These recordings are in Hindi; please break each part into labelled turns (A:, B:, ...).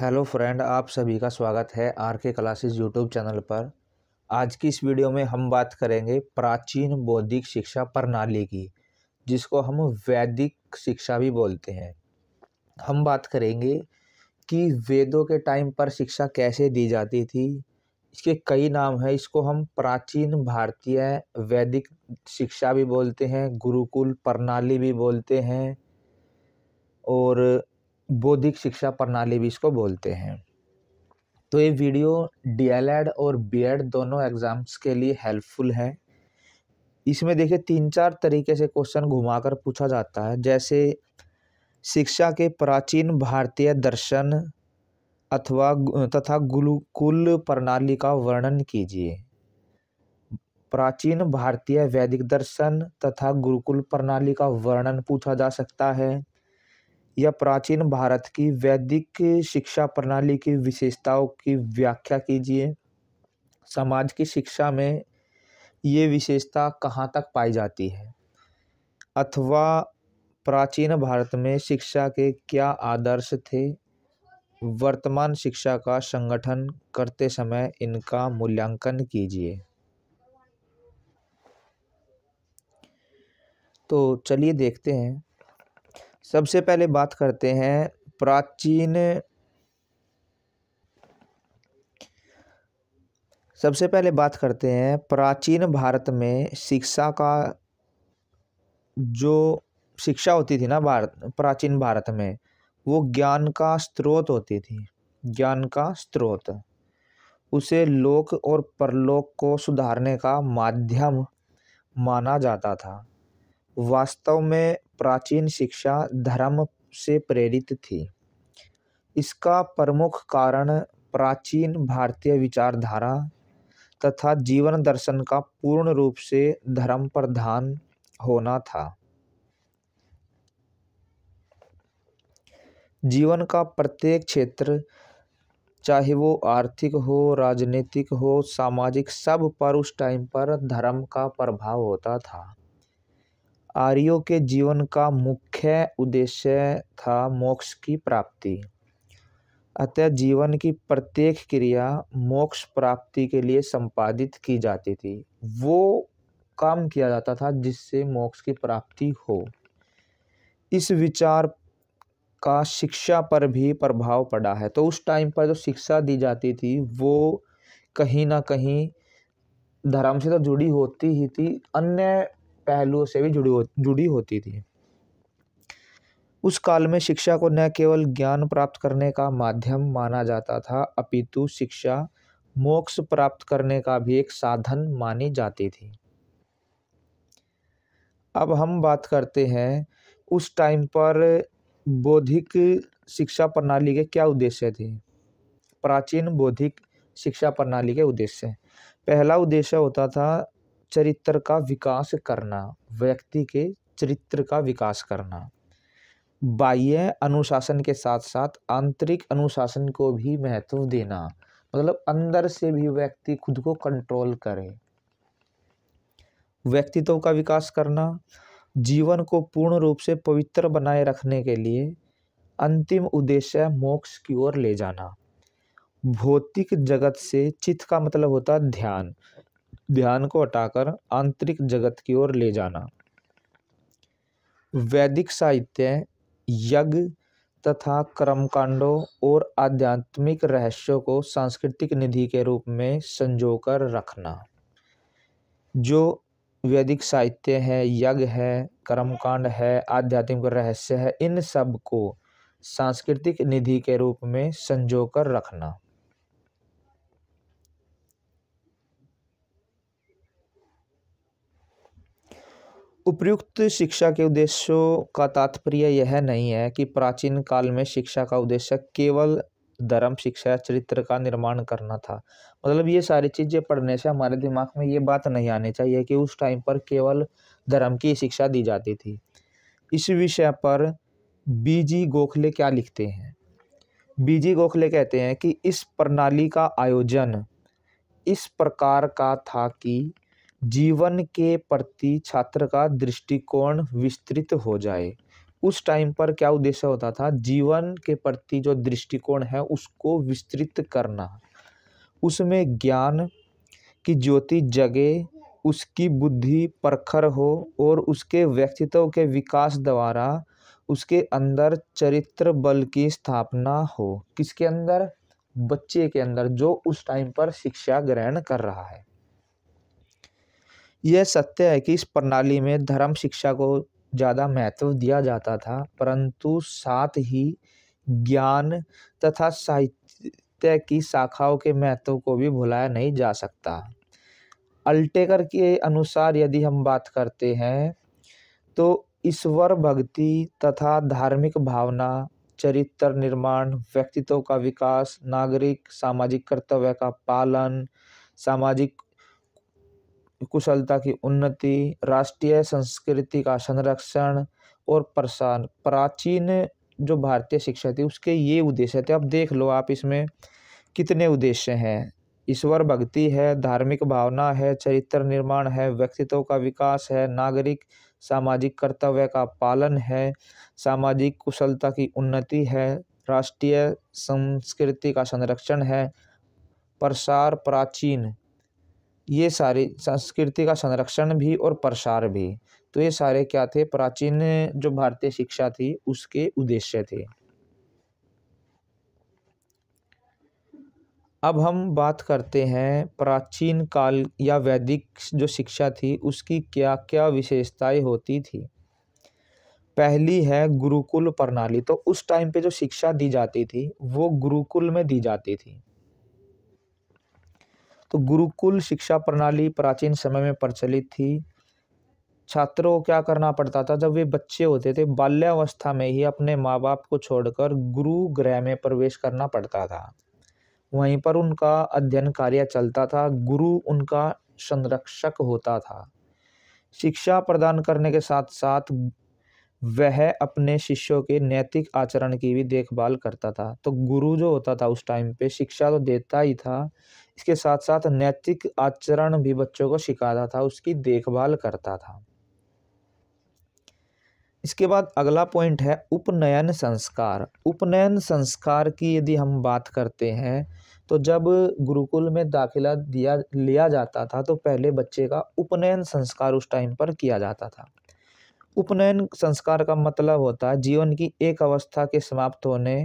A: हेलो फ्रेंड आप सभी का स्वागत है आर के क्लासेस यूट्यूब चैनल पर आज की इस वीडियो में हम बात करेंगे प्राचीन बौद्धिक शिक्षा प्रणाली की जिसको हम वैदिक शिक्षा भी बोलते हैं हम बात करेंगे कि वेदों के टाइम पर शिक्षा कैसे दी जाती थी इसके कई नाम हैं इसको हम प्राचीन भारतीय वैदिक शिक्षा भी बोलते हैं गुरुकुल प्रणाली भी बोलते हैं और बौद्धिक शिक्षा प्रणाली भी इसको बोलते हैं तो ये वीडियो डीएलएड और बीएड दोनों एग्ज़ाम्स के लिए हेल्पफुल है इसमें देखिए तीन चार तरीके से क्वेश्चन घुमाकर पूछा जाता है जैसे शिक्षा के प्राचीन भारतीय दर्शन अथवा तथा गुरुकुल प्रणाली का वर्णन कीजिए प्राचीन भारतीय वैदिक दर्शन तथा गुरुकुल प्रणाली का वर्णन पूछा जा सकता है या प्राचीन भारत की वैदिक शिक्षा प्रणाली की विशेषताओं की व्याख्या कीजिए समाज की शिक्षा में ये विशेषता कहाँ तक पाई जाती है अथवा प्राचीन भारत में शिक्षा के क्या आदर्श थे वर्तमान शिक्षा का संगठन करते समय इनका मूल्यांकन कीजिए तो चलिए देखते हैं सबसे पहले बात करते हैं प्राचीन सबसे पहले बात करते हैं प्राचीन भारत में शिक्षा का जो शिक्षा होती थी ना भारत प्राचीन भारत में वो ज्ञान का स्रोत होती थी ज्ञान का स्रोत उसे लोक और परलोक को सुधारने का माध्यम माना जाता था वास्तव में प्राचीन शिक्षा धर्म से प्रेरित थी इसका प्रमुख कारण प्राचीन भारतीय विचारधारा तथा जीवन दर्शन का पूर्ण रूप से धर्म प्रधान होना था जीवन का प्रत्येक क्षेत्र चाहे वो आर्थिक हो राजनीतिक हो सामाजिक सब पर उस टाइम पर धर्म का प्रभाव होता था आर्यों के जीवन का मुख्य उद्देश्य था मोक्ष की प्राप्ति अतः जीवन की प्रत्येक क्रिया मोक्ष प्राप्ति के लिए संपादित की जाती थी वो काम किया जाता था जिससे मोक्ष की प्राप्ति हो इस विचार का शिक्षा पर भी प्रभाव पड़ा है तो उस टाइम पर जो शिक्षा दी जाती थी वो कहीं ना कहीं धर्म से तो जुड़ी होती ही थी अन्य पहलुओं से भी जुड़ी हो जुड़ी होती थी उस काल में शिक्षा को न केवल ज्ञान प्राप्त करने का माध्यम माना जाता था अपितु शिक्षा मोक्ष प्राप्त करने का भी एक साधन मानी जाती थी अब हम बात करते हैं उस टाइम पर बौद्धिक शिक्षा प्रणाली के क्या उद्देश्य थे प्राचीन बौद्धिक शिक्षा प्रणाली के उद्देश्य पहला उद्देश्य होता था चरित्र का विकास करना व्यक्ति के चरित्र का विकास करना बाह्य अनुशासन के साथ साथ आंतरिक अनुशासन को भी महत्व देना मतलब अंदर से भी व्यक्ति खुद को कंट्रोल करे व्यक्तित्व का विकास करना जीवन को पूर्ण रूप से पवित्र बनाए रखने के लिए अंतिम उद्देश्य मोक्ष की ओर ले जाना भौतिक जगत से चित्त का मतलब होता है ध्यान ध्यान को हटाकर आंतरिक जगत की ओर ले जाना वैदिक साहित्य यज्ञ तथा कर्मकांडों और आध्यात्मिक रहस्यों को सांस्कृतिक निधि के रूप में संजोकर रखना जो वैदिक साहित्य है यज्ञ है कर्मकांड है आध्यात्मिक रहस्य है इन सब को सांस्कृतिक निधि के रूप में संजोकर रखना उपयुक्त शिक्षा के उद्देश्यों का तात्पर्य यह नहीं है कि प्राचीन काल में शिक्षा का उद्देश्य केवल धर्म शिक्षा या चरित्र का निर्माण करना था मतलब ये सारी चीज़ें पढ़ने से हमारे दिमाग में ये बात नहीं आनी चाहिए कि उस टाइम पर केवल धर्म की शिक्षा दी जाती थी इस विषय पर बी जी गोखले क्या लिखते हैं बी जी गोखले कहते हैं कि इस प्रणाली का आयोजन इस प्रकार का था कि जीवन के प्रति छात्र का दृष्टिकोण विस्तृत हो जाए उस टाइम पर क्या उद्देश्य होता था जीवन के प्रति जो दृष्टिकोण है उसको विस्तृत करना उसमें ज्ञान की ज्योति जगे उसकी बुद्धि प्रखर हो और उसके व्यक्तित्व के विकास द्वारा उसके अंदर चरित्र बल की स्थापना हो किसके अंदर बच्चे के अंदर जो उस टाइम पर शिक्षा ग्रहण कर रहा है यह सत्य है कि इस प्रणाली में धर्म शिक्षा को ज़्यादा महत्व दिया जाता था परंतु साथ ही ज्ञान तथा साहित्य की शाखाओं के महत्व को भी भुलाया नहीं जा सकता अल्टेकर के अनुसार यदि हम बात करते हैं तो ईश्वर भक्ति तथा धार्मिक भावना चरित्र निर्माण व्यक्तित्व का विकास नागरिक सामाजिक कर्तव्य का पालन सामाजिक कुशलता की उन्नति राष्ट्रीय संस्कृति का संरक्षण और प्रसार प्राचीन जो भारतीय शिक्षा थी उसके ये उद्देश्य थे अब देख लो आप इसमें कितने उद्देश्य हैं ईश्वर भक्ति है धार्मिक भावना है चरित्र निर्माण है व्यक्तित्व का विकास है नागरिक सामाजिक कर्तव्य का पालन है सामाजिक कुशलता की उन्नति है राष्ट्रीय संस्कृति का संरक्षण है प्रसार प्राचीन ये सारे संस्कृति का संरक्षण भी और प्रसार भी तो ये सारे क्या थे प्राचीन जो भारतीय शिक्षा थी उसके उद्देश्य थे अब हम बात करते हैं प्राचीन काल या वैदिक जो शिक्षा थी उसकी क्या क्या विशेषताएं होती थी पहली है गुरुकुल प्रणाली तो उस टाइम पे जो शिक्षा दी जाती थी वो गुरुकुल में दी जाती थी तो गुरुकुल शिक्षा प्रणाली प्राचीन समय में प्रचलित थी छात्रों को क्या करना पड़ता था जब वे बच्चे होते थे बाल्यावस्था में ही अपने माँ बाप को छोड़कर गुरु गृह में प्रवेश करना पड़ता था वहीं पर उनका अध्ययन कार्य चलता था गुरु उनका संरक्षक होता था शिक्षा प्रदान करने के साथ साथ वह अपने शिष्यों के नैतिक आचरण की भी देखभाल करता था तो गुरु जो होता था उस टाइम पे शिक्षा तो देता ही था इसके साथ साथ नैतिक आचरण भी बच्चों को सिखाता था उसकी देखभाल करता था इसके बाद अगला पॉइंट है उपनयन संस्कार उपनयन संस्कार की यदि हम बात करते हैं तो जब गुरुकुल में दाखिला दिया लिया जाता था तो पहले बच्चे का उपनयन संस्कार उस टाइम पर किया जाता था उपनयन संस्कार का मतलब होता है जीवन की एक अवस्था के समाप्त होने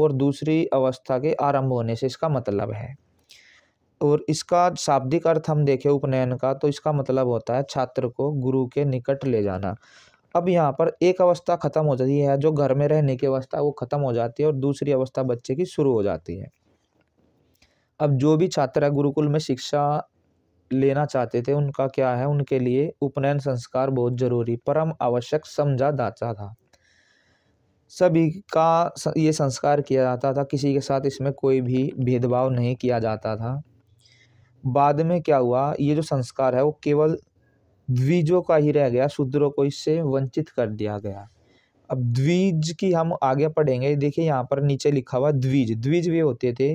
A: और दूसरी अवस्था के आरंभ होने से इसका मतलब है और इसका शाब्दिक अर्थ हम देखें उपनयन का तो इसका मतलब होता है छात्र को गुरु के निकट ले जाना अब यहाँ पर एक अवस्था खत्म हो जाती है जो घर में रहने की अवस्था वो खत्म हो जाती है और दूसरी अवस्था बच्चे की शुरू हो जाती है अब जो भी छात्र गुरुकुल में शिक्षा लेना चाहते थे उनका क्या है उनके लिए उपनयन संस्कार बहुत जरूरी परम आवश्यक समझा जाता था सभी का ये संस्कार किया जाता था किसी के साथ इसमें कोई भी भेदभाव नहीं किया जाता था बाद में क्या हुआ ये जो संस्कार है वो केवल द्विजों का ही रह गया शूद्रों को इससे वंचित कर दिया गया अब द्विज की हम आगे पढ़ेंगे देखिए यहाँ पर नीचे लिखा हुआ द्विज द्विज वे होते थे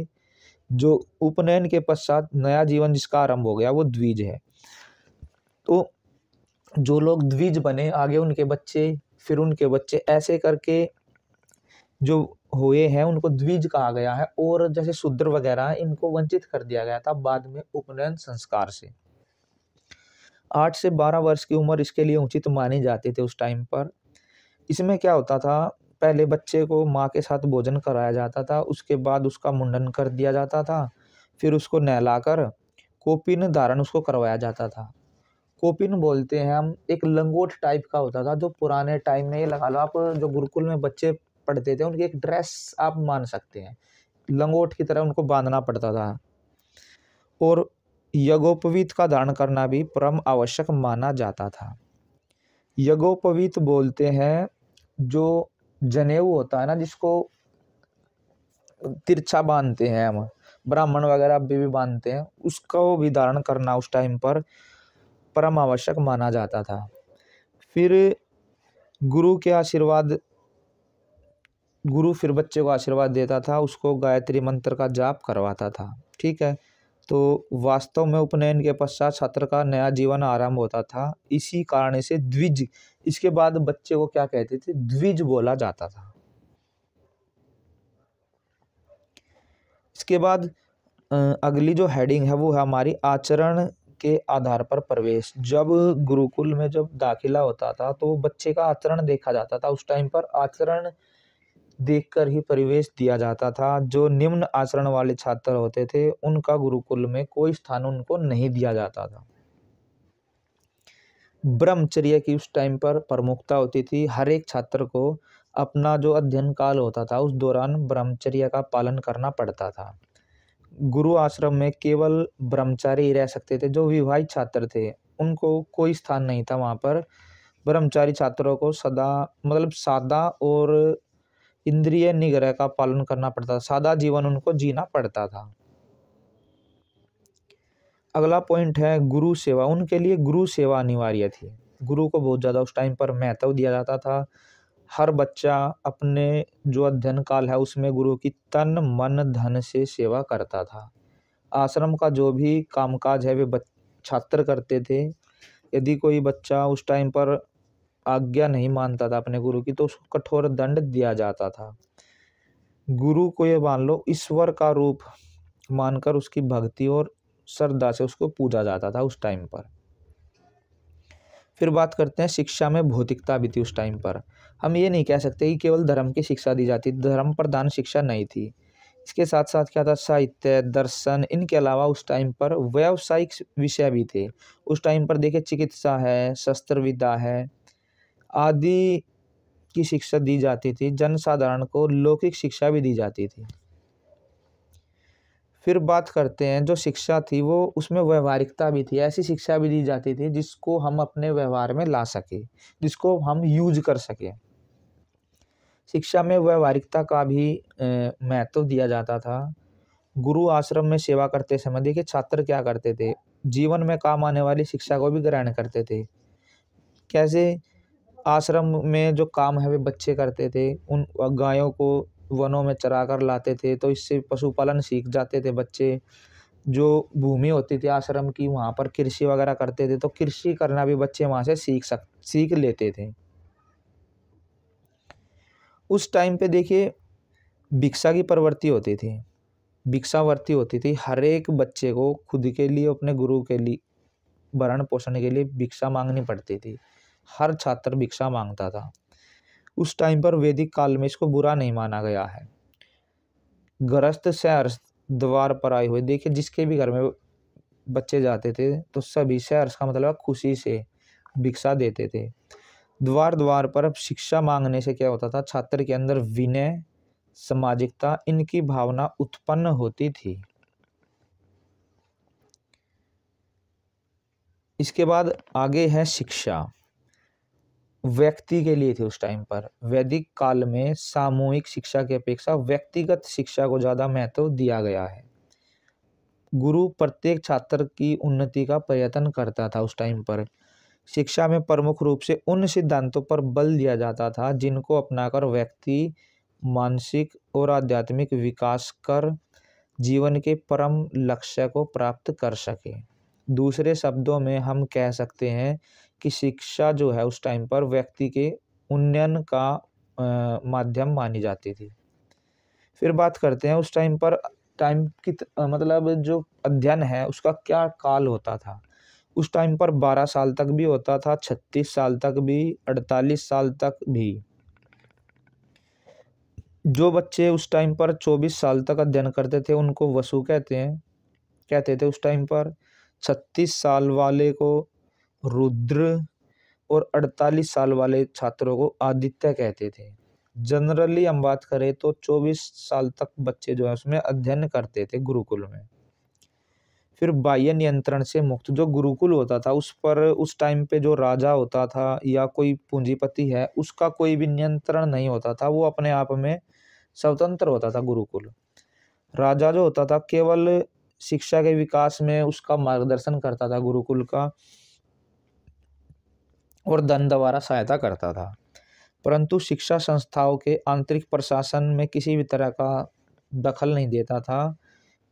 A: जो उपनयन के पश्चात नया जीवन जिसका आरंभ हो गया वो द्विज है तो जो लोग द्विज बने आगे उनके बच्चे फिर उनके बच्चे ऐसे करके जो हुए हैं उनको द्विज कहा गया है और जैसे शूद्र वगैरह इनको वंचित कर दिया गया था बाद में उपनयन संस्कार से आठ से बारह वर्ष की उम्र इसके लिए उचित माने जाते थे उस टाइम पर इसमें क्या होता था पहले बच्चे को माँ के साथ भोजन कराया जाता था उसके बाद उसका मुंडन कर दिया जाता था फिर उसको नहलाकर कोपिन धारण उसको करवाया जाता था कोपिन बोलते हैं हम एक लंगोट टाइप का होता था जो पुराने टाइम में ये लगा लो आप जो गुरुकुल में बच्चे पड़ते थे उनकी एक ड्रेस आप मान सकते हैं लंगोट की तरह उनको बांधना पड़ता था और यज्ञोपवीत का धारण करना भी परम आवश्यक माना जाता था यज्ञोपवीत बोलते हैं जो जनेऊ होता है ना जिसको तिरछा बांधते हैं हम ब्राह्मण वगैरह अभी भी बांधते हैं उसको भी धारण करना उस टाइम पर परम आवश्यक माना जाता था फिर गुरु के आशीर्वाद गुरु फिर बच्चे को आशीर्वाद देता था उसको गायत्री मंत्र का जाप करवाता था ठीक है तो वास्तव में उपनयन के पश्चात छात्र का नया जीवन आरंभ होता था इसी कारण से द्विज इसके बाद बच्चे को क्या कहते थे द्विज बोला जाता था इसके बाद अगली जो हेडिंग है वो है हमारी आचरण के आधार पर प्रवेश जब गुरुकुल में जब दाखिला होता था तो बच्चे का आचरण देखा जाता था उस टाइम पर आचरण देखकर ही परिवेश दिया जाता था जो निम्न आचरण वाले छात्र होते थे उनका गुरुकुल में कोई स्थान उनको नहीं दिया जाता था ब्रह्मचर्य की उस टाइम पर प्रमुखता होती थी हर एक छात्र को अपना जो अध्ययन काल होता था उस दौरान ब्रह्मचर्य का पालन करना पड़ता था गुरु आश्रम में केवल ब्रह्मचारी ही रह सकते थे जो विवाहित छात्र थे उनको कोई स्थान नहीं था वहाँ पर ब्रह्मचारी छात्रों को सदा मतलब सादा और इंद्रिय निग्रह का पालन करना पड़ता था सादा जीवन उनको जीना पड़ता था अगला पॉइंट है गुरु सेवा उनके लिए गुरु सेवा अनिवार्य थी गुरु को बहुत ज़्यादा उस टाइम पर महत्व दिया जाता था हर बच्चा अपने जो अध्ययन काल है उसमें गुरु की तन मन धन से सेवा करता था आश्रम का जो भी कामकाज है वे छात्र करते थे यदि कोई बच्चा उस टाइम पर आज्ञा नहीं मानता था अपने गुरु की तो उसको कठोर दंड दिया जाता था गुरु को ये मान लो ईश्वर का रूप मानकर उसकी भक्ति और श्रद्धा से उसको पूजा जाता था उस टाइम पर फिर बात करते हैं शिक्षा में भौतिकता भी थी उस टाइम पर हम ये नहीं कह सकते कि केवल धर्म की शिक्षा दी जाती धर्म प्रधान शिक्षा नहीं थी इसके साथ साथ क्या था साहित्य दर्शन इनके अलावा उस टाइम पर व्यावसायिक विषय भी थे उस टाइम पर देखे चिकित्सा है शस्त्र विद्या है आदि की शिक्षा दी जाती थी जनसाधारण को लौकिक शिक्षा भी दी जाती थी फिर बात करते हैं जो शिक्षा थी वो उसमें व्यवहारिकता भी थी ऐसी शिक्षा भी दी जाती थी जिसको हम अपने व्यवहार में ला सके जिसको हम यूज कर सके शिक्षा में व्यवहारिकता का भी महत्व तो दिया जाता था गुरु आश्रम में सेवा करते समय देखिए छात्र क्या करते थे जीवन में काम आने वाली शिक्षा को भी ग्रहण करते थे कैसे आश्रम में जो काम है वे बच्चे करते थे उन गायों को वनों में चरा कर लाते थे तो इससे पशुपालन सीख जाते थे बच्चे जो भूमि होती थी आश्रम की वहाँ पर कृषि वगैरह करते थे तो कृषि करना भी बच्चे वहाँ से सीख सक सीख लेते थे उस टाइम पे देखिए भिक्षा की प्रवृत्ति होती थी भिक्षावर्ती होती थी हर एक बच्चे को खुद के लिए अपने गुरु के लिए भरण पोषण के लिए भिक्षा मांगनी पड़ती थी हर छात्र भिक्षा मांगता था उस टाइम पर वैदिक काल में इसको बुरा नहीं माना गया है गृहस्थ शहर द्वार पर आए हुए देखिए जिसके भी घर में बच्चे जाते थे तो सभी शहर का मतलब खुशी से भिक्षा देते थे द्वार द्वार पर शिक्षा मांगने से क्या होता था छात्र के अंदर विनय सामाजिकता इनकी भावना उत्पन्न होती थी इसके बाद आगे है शिक्षा व्यक्ति के लिए थी उस टाइम पर वैदिक काल में सामूहिक शिक्षा की अपेक्षा व्यक्तिगत शिक्षा को ज़्यादा महत्व दिया गया है गुरु प्रत्येक छात्र की उन्नति का प्रयत्न करता था उस टाइम पर शिक्षा में प्रमुख रूप से उन सिद्धांतों पर बल दिया जाता था जिनको अपनाकर व्यक्ति मानसिक और आध्यात्मिक विकास कर जीवन के परम लक्ष्य को प्राप्त कर सके दूसरे शब्दों में हम कह सकते हैं कि शिक्षा जो है उस टाइम पर व्यक्ति के उन्नयन का माध्यम मानी जाती थी फिर बात करते हैं उस टाइम पर टाइम की मतलब जो अध्ययन है उसका क्या काल होता था उस टाइम पर बारह साल तक भी होता था छत्तीस साल तक भी अड़तालीस साल तक भी जो बच्चे उस टाइम पर चौबीस साल तक अध्ययन करते थे उनको वसु कहते हैं कहते थे उस टाइम पर छत्तीस साल वाले को रुद्र और 48 साल वाले छात्रों को आदित्य कहते थे जनरली हम बात करें तो 24 साल तक बच्चे जो है उसमें अध्ययन करते थे गुरुकुल में फिर बाह्य नियंत्रण से मुक्त जो गुरुकुल होता था उस पर उस टाइम पे जो राजा होता था या कोई पूंजीपति है उसका कोई भी नियंत्रण नहीं होता था वो अपने आप में स्वतंत्र होता था गुरुकुल राजा जो होता था केवल शिक्षा के विकास में उसका मार्गदर्शन करता था गुरुकुल का और धन द्वारा सहायता करता था परंतु शिक्षा संस्थाओं के आंतरिक प्रशासन में किसी भी तरह का दखल नहीं देता था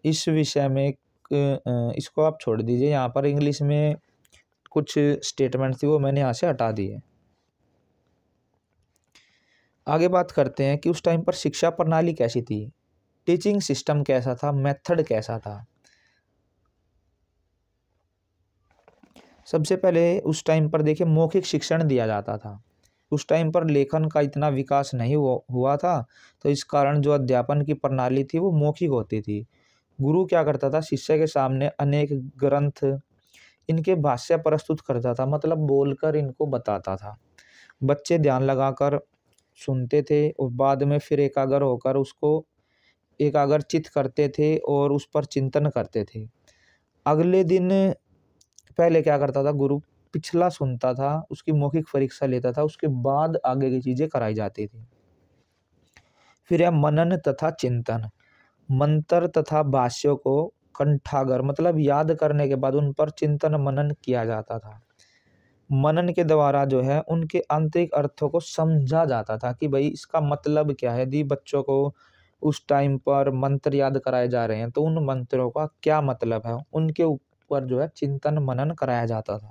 A: इस विषय में इसको आप छोड़ दीजिए यहाँ पर इंग्लिश में कुछ स्टेटमेंट थी वो मैंने यहाँ से हटा दिए आगे बात करते हैं कि उस टाइम पर शिक्षा प्रणाली कैसी थी टीचिंग सिस्टम कैसा था मेथड कैसा था सबसे पहले उस टाइम पर देखिए मौखिक शिक्षण दिया जाता था उस टाइम पर लेखन का इतना विकास नहीं हुआ था तो इस कारण जो अध्यापन की प्रणाली थी वो मौखिक होती थी गुरु क्या करता था शिष्य के सामने अनेक ग्रंथ इनके भाष्य प्रस्तुत करता था मतलब बोलकर इनको बताता था बच्चे ध्यान लगाकर सुनते थे और बाद में फिर एकाग्र होकर उसको एकाग्रचित करते थे और उस पर चिंतन करते थे अगले दिन पहले क्या करता था गुरु पिछला सुनता था उसकी मौखिक परीक्षा लेता था उसके बाद आगे की चीज़ें कराई जाती थी फिर यह मनन तथा चिंतन मंत्र तथा भाष्यों को कंठागर मतलब याद करने के बाद उन पर चिंतन मनन किया जाता था मनन के द्वारा जो है उनके आंतरिक अर्थों को समझा जाता था कि भाई इसका मतलब क्या है यदि बच्चों को उस टाइम पर मंत्र याद कराए जा रहे हैं तो उन मंत्रों का क्या मतलब है उनके पर जो है चिंतन मनन कराया जाता था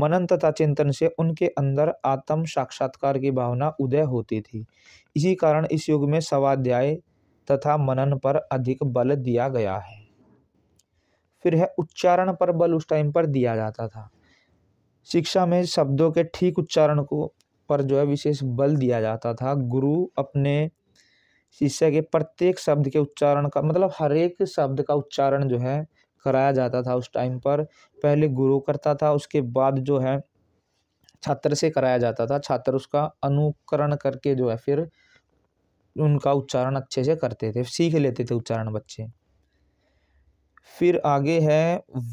A: मनन तथा चिंतन से उनके अंदर आत्म साक्षात्कार की भावना उदय होती थी इसी कारण इस युग में स्वाध्याय तथा मनन पर अधिक बल दिया गया है फिर है उच्चारण पर बल उस टाइम पर दिया जाता था शिक्षा में शब्दों के ठीक उच्चारण को पर जो है विशेष बल दिया जाता था गुरु अपने शिष्य के प्रत्येक शब्द के उच्चारण का मतलब हर एक शब्द का उच्चारण जो है कराया जाता था उस टाइम पर पहले गुरु करता था उसके बाद जो है छात्र से कराया जाता था छात्र उसका अनुकरण करके जो है फिर उनका उच्चारण अच्छे से करते थे सीख लेते थे उच्चारण बच्चे फिर आगे है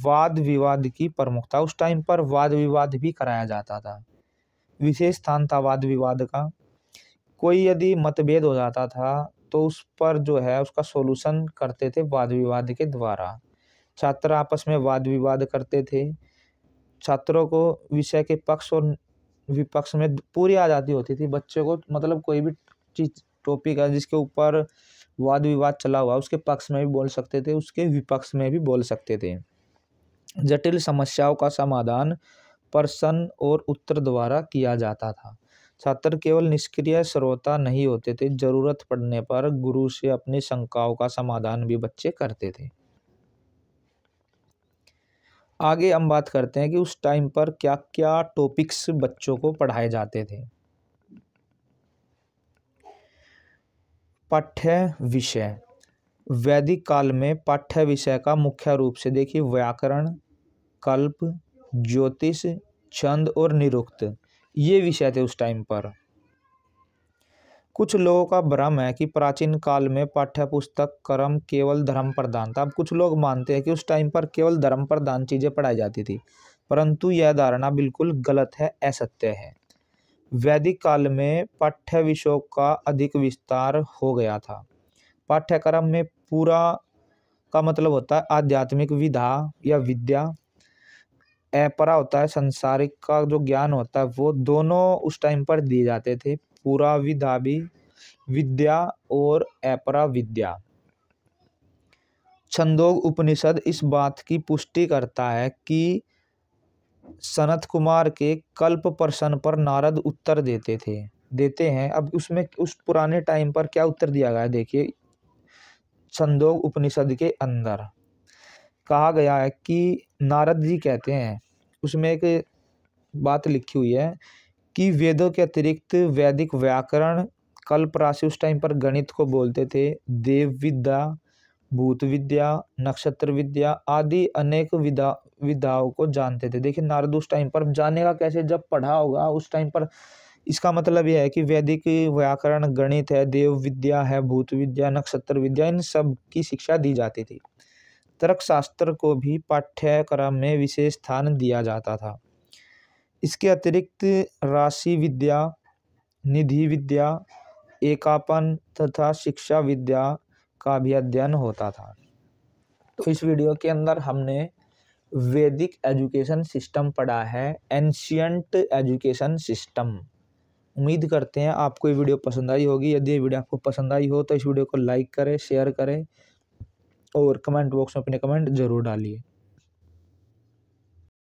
A: वाद विवाद की प्रमुखता उस टाइम पर वाद विवाद भी कराया जाता था विशेष स्थान था वाद विवाद का कोई यदि मतभेद हो जाता था तो उस पर जो है उसका सॉल्यूशन करते थे वाद विवाद के द्वारा छात्र आपस में वाद विवाद करते थे छात्रों को विषय के पक्ष और विपक्ष में पूरी आज़ादी होती थी बच्चों को मतलब कोई भी चीज टॉपिक है जिसके ऊपर वाद विवाद चला हुआ उसके पक्ष में भी बोल सकते थे उसके विपक्ष में भी बोल सकते थे जटिल समस्याओं का समाधान प्रश्न और उत्तर द्वारा किया जाता था छात्र केवल निष्क्रिय श्रोता नहीं होते थे ज़रूरत पड़ने पर गुरु से अपनी शंकाओं का समाधान भी बच्चे करते थे आगे हम बात करते हैं कि उस टाइम पर क्या क्या टॉपिक्स बच्चों को पढ़ाए जाते थे पाठ्य विषय वैदिक काल में पाठ्य विषय का मुख्य रूप से देखिए व्याकरण कल्प ज्योतिष छंद और निरुक्त ये विषय थे उस टाइम पर कुछ लोगों का भ्रम है कि प्राचीन काल में पाठ्य पुस्तक कर्म केवल धर्म प्रधान था अब कुछ लोग मानते हैं कि उस टाइम पर केवल धर्म प्रधान चीज़ें पढ़ाई जाती थी परंतु यह धारणा बिल्कुल गलत है असत्य है वैदिक काल में पाठ्य विषयों का अधिक विस्तार हो गया था पाठ्यक्रम में पूरा का मतलब होता है आध्यात्मिक विधा या विद्या ऐपरा होता है संसारिक का जो ज्ञान होता है वो दोनों उस टाइम पर दिए जाते थे पुराविधावी विद्या और अपरा विद्या छंदोग उपनिषद इस बात की पुष्टि करता है कि सनत कुमार के कल्प प्रश्न पर नारद उत्तर देते थे देते हैं अब उसमें उस पुराने टाइम पर क्या उत्तर दिया गया देखिए छंदोग उपनिषद के अंदर कहा गया है कि नारद जी कहते हैं उसमें एक बात लिखी हुई है कि वेदों के अतिरिक्त वैदिक व्याकरण कल्प राशि उस टाइम पर गणित को बोलते थे देव विद्या भूत विद्या नक्षत्र विद्या आदि अनेक विधा विद्याओं को जानते थे देखिए नारद उस टाइम पर जानेगा कैसे जब पढ़ा होगा उस टाइम पर इसका मतलब यह है कि वैदिक व्याकरण गणित है देव विद्या है भूत विद्या नक्षत्र विद्या इन सब की शिक्षा दी जाती थी तर्कशास्त्र को भी पाठ्यक्रम में विशेष स्थान दिया जाता था इसके अतिरिक्त राशि विद्या निधि विद्या एकापन तथा शिक्षा विद्या का भी अध्ययन होता था तो इस वीडियो के अंदर हमने वैदिक एजुकेशन सिस्टम पढ़ा है एंशियंट एजुकेशन सिस्टम उम्मीद करते हैं आपको ये वीडियो पसंद आई होगी यदि ये वीडियो आपको पसंद आई हो तो इस वीडियो को लाइक करें शेयर करें और कमेंट बॉक्स में अपने कमेंट जरूर डालिए